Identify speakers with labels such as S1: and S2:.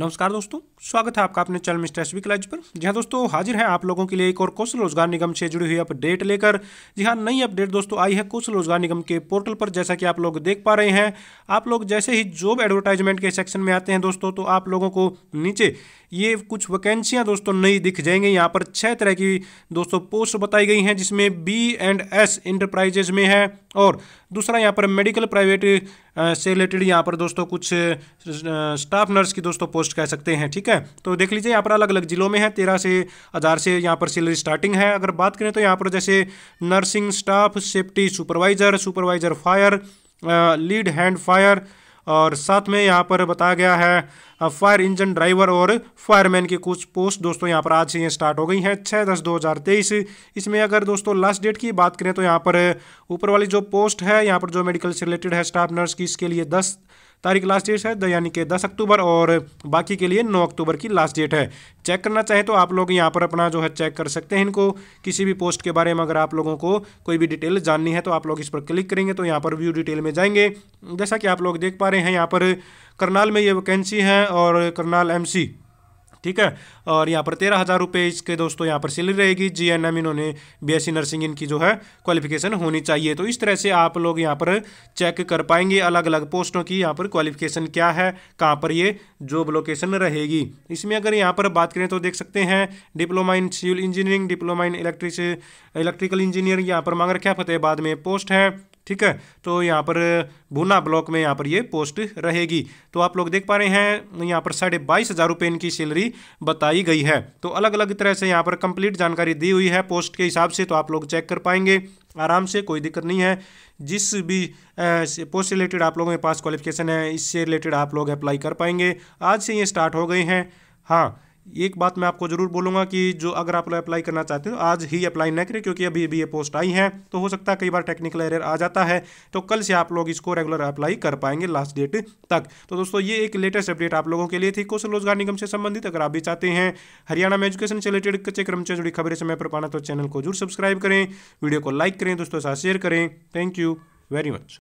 S1: नमस्कार दोस्तों स्वागत है आपका अपने चैनल मिस्टर एस क्लाइज पर जी हाँ दोस्तों हाजिर है आप लोगों के लिए एक और कौशल रोजगार निगम से जुड़ी हुई अपडेट लेकर जी हाँ नई अपडेट दोस्तों आई है कौशल रोजगार निगम के पोर्टल पर जैसा कि आप लोग देख पा रहे हैं आप लोग जैसे ही जॉब एडवर्टाइजमेंट के सेक्शन में आते हैं दोस्तों तो आप लोगों को नीचे ये कुछ वैकेंसियाँ दोस्तों नई दिख जाएंगी यहाँ पर छः तरह की दोस्तों पोस्ट बताई गई हैं जिसमें बी एंड एस इंटरप्राइजेज में है और दूसरा यहाँ पर मेडिकल प्राइवेट से रिलेटेड यहाँ पर दोस्तों कुछ स्टाफ नर्स की दोस्तों पोस्ट कह सकते हैं ठीक है तो देख लीजिए यहाँ पर अलग अलग जिलों में है तेरह से हज़ार से यहाँ पर सैलरी स्टार्टिंग है अगर बात करें तो यहाँ पर जैसे nursing staff safety supervisor supervisor fire lead hand fire और साथ में यहाँ पर बताया गया है फायर इंजन ड्राइवर और फायरमैन की कुछ पोस्ट दोस्तों यहाँ पर आज से ये स्टार्ट हो गई हैं छः दस दो हज़ार तेईस इसमें अगर दोस्तों लास्ट डेट की बात करें तो यहाँ पर ऊपर वाली जो पोस्ट है यहाँ पर जो मेडिकल से रिलेटेड है स्टाफ नर्स की इसके लिए दस तारीख लास्ट डेट है यानी कि दस अक्टूबर और बाकी के लिए नौ अक्टूबर की लास्ट डेट है चेक करना चाहे तो आप लोग यहाँ पर अपना जो है चेक कर सकते हैं इनको किसी भी पोस्ट के बारे में अगर आप लोगों को कोई भी डिटेल जाननी है तो आप लोग इस पर क्लिक करेंगे तो यहाँ पर व्यू डिटेल में जाएंगे जैसा कि आप लोग देख पा रहे हैं यहाँ पर करनाल में ये वैकेंसी है और करनाल एमसी ठीक है और यहाँ पर तेरह हज़ार रुपये इसके दोस्तों यहाँ पर सैलरी रहेगी जी एन एम इन्होंने बी एस सी नर्सिंग इनकी जो है क्वालिफिकेशन होनी चाहिए तो इस तरह से आप लोग यहाँ पर चेक कर पाएंगे अलग अलग पोस्टों की यहाँ पर क्वालिफिकेशन क्या है कहाँ पर ये जॉब लोकेशन रहेगी इसमें अगर यहाँ पर बात करें तो देख सकते हैं diploma in civil engineering diploma in electric electrical engineer यहाँ पर मांग रखा फतेहबाद में पोस्ट है ठीक है तो यहाँ पर भूना ब्लॉक में यहाँ पर ये पोस्ट रहेगी तो आप लोग देख पा रहे हैं यहाँ पर साढ़े बाईस हज़ार रुपये इनकी सैलरी बताई गई है तो अलग अलग तरह से यहाँ पर कंप्लीट जानकारी दी हुई है पोस्ट के हिसाब से तो आप लोग चेक कर पाएंगे आराम से कोई दिक्कत नहीं है जिस भी पोस्ट से रिलेटेड आप लोगों के पास क्वालिफिकेशन है इससे रिलेटेड आप लोग अप्लाई कर पाएंगे आज से ये स्टार्ट हो गए हैं हाँ एक बात मैं आपको ज़रूर बोलूँगा कि जो अगर आप अप्लाई करना चाहते हो आज ही अप्लाई ना करें क्योंकि अभी अभी ये पोस्ट आई है तो हो सकता है कई बार टेक्निकल एरर आ जाता है तो कल से आप लोग इसको रेगुलर अप्लाई कर पाएंगे लास्ट डेट तक तो दोस्तों ये एक लेटेस्ट अपडेट आप लोगों के लिए थी कौशल रोजगार निगम से संबंधित अगर आप भी चाहते हैं हरियाणा में एजुकेशन से रिलेटेड कच्चे क्रम से जुड़ी खबरें समय पर पाना तो चैनल को जरूर सब्सक्राइब करें वीडियो को लाइक करें दोस्तों साथ शेयर करें थैंक यू वेरी मच